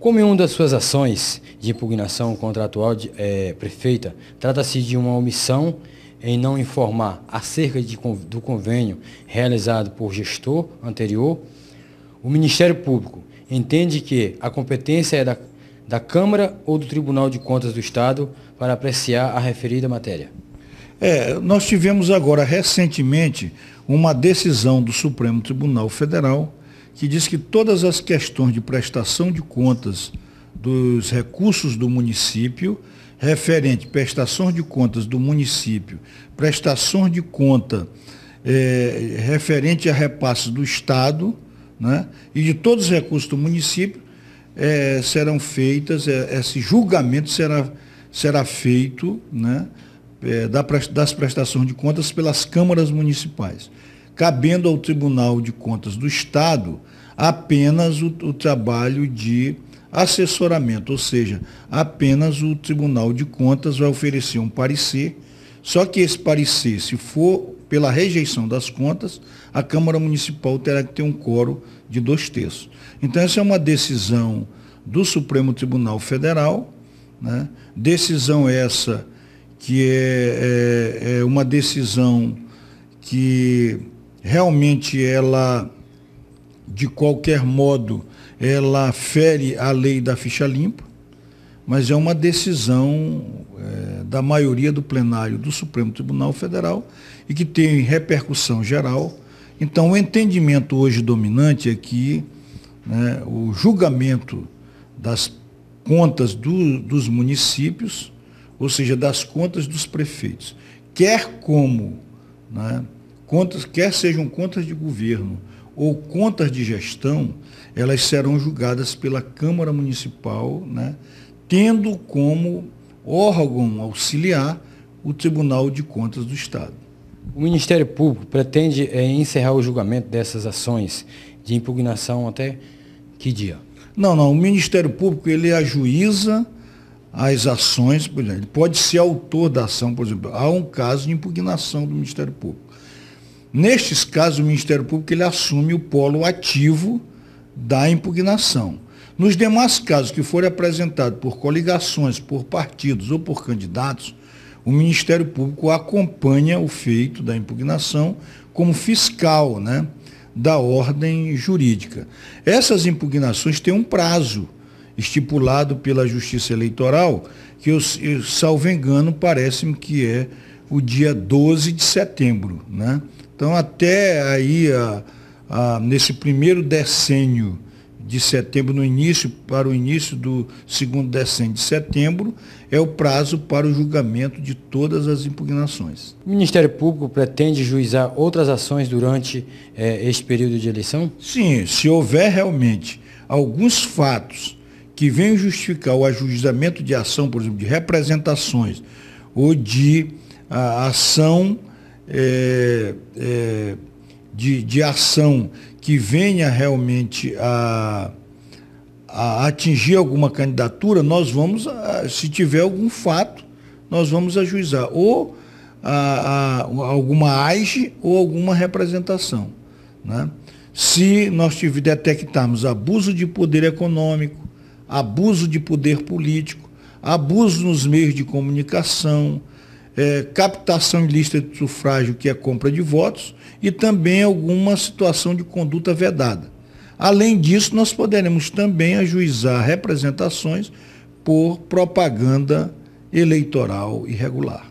Como em uma das suas ações de impugnação contra a atual é, prefeita, trata-se de uma omissão em não informar acerca de, do convênio realizado por gestor anterior, o Ministério Público entende que a competência é da, da Câmara ou do Tribunal de Contas do Estado para apreciar a referida matéria. É, nós tivemos agora recentemente uma decisão do Supremo Tribunal Federal que diz que todas as questões de prestação de contas dos recursos do município, referente prestações de contas do município, prestações de conta é, referente a repasse do Estado né, e de todos os recursos do município, é, serão feitas, é, esse julgamento será, será feito né, é, das prestações de contas pelas câmaras municipais cabendo ao Tribunal de Contas do Estado apenas o, o trabalho de assessoramento, ou seja, apenas o Tribunal de Contas vai oferecer um parecer, só que esse parecer, se for pela rejeição das contas, a Câmara Municipal terá que ter um coro de dois terços. Então, essa é uma decisão do Supremo Tribunal Federal, né? decisão essa que é, é, é uma decisão que realmente ela, de qualquer modo, ela fere a lei da ficha limpa, mas é uma decisão é, da maioria do plenário do Supremo Tribunal Federal e que tem repercussão geral. Então, o entendimento hoje dominante é que né, o julgamento das contas do, dos municípios, ou seja, das contas dos prefeitos, quer como né, contas, quer sejam contas de governo ou contas de gestão, elas serão julgadas pela Câmara Municipal, né, tendo como órgão auxiliar o Tribunal de Contas do Estado. O Ministério Público pretende é, encerrar o julgamento dessas ações de impugnação até que dia? Não, não. O Ministério Público ele ajuiza as ações, por exemplo, ele pode ser autor da ação, por exemplo, há um caso de impugnação do Ministério Público. Nestes casos, o Ministério Público ele assume o polo ativo da impugnação. Nos demais casos que forem apresentados por coligações, por partidos ou por candidatos, o Ministério Público acompanha o feito da impugnação como fiscal né, da ordem jurídica. Essas impugnações têm um prazo estipulado pela Justiça Eleitoral, que eu, salvo engano, parece-me que é o dia 12 de setembro. Né? Então, até aí, a, a, nesse primeiro decênio de setembro, no início, para o início do segundo decênio de setembro, é o prazo para o julgamento de todas as impugnações. O Ministério Público pretende juizar outras ações durante eh, este período de eleição? Sim, se houver realmente alguns fatos que venham justificar o ajuizamento de ação, por exemplo, de representações ou de a, ah, ação é, é, de, de ação que venha realmente a, a atingir alguma candidatura, nós vamos, ah, se tiver algum fato, nós vamos ajuizar ou a, a, alguma AIGE ou alguma representação. Né? Se nós detectarmos abuso de poder econômico, abuso de poder político, abuso nos meios de comunicação, é, captação ilícita de sufrágio, que é compra de votos, e também alguma situação de conduta vedada. Além disso, nós poderemos também ajuizar representações por propaganda eleitoral irregular.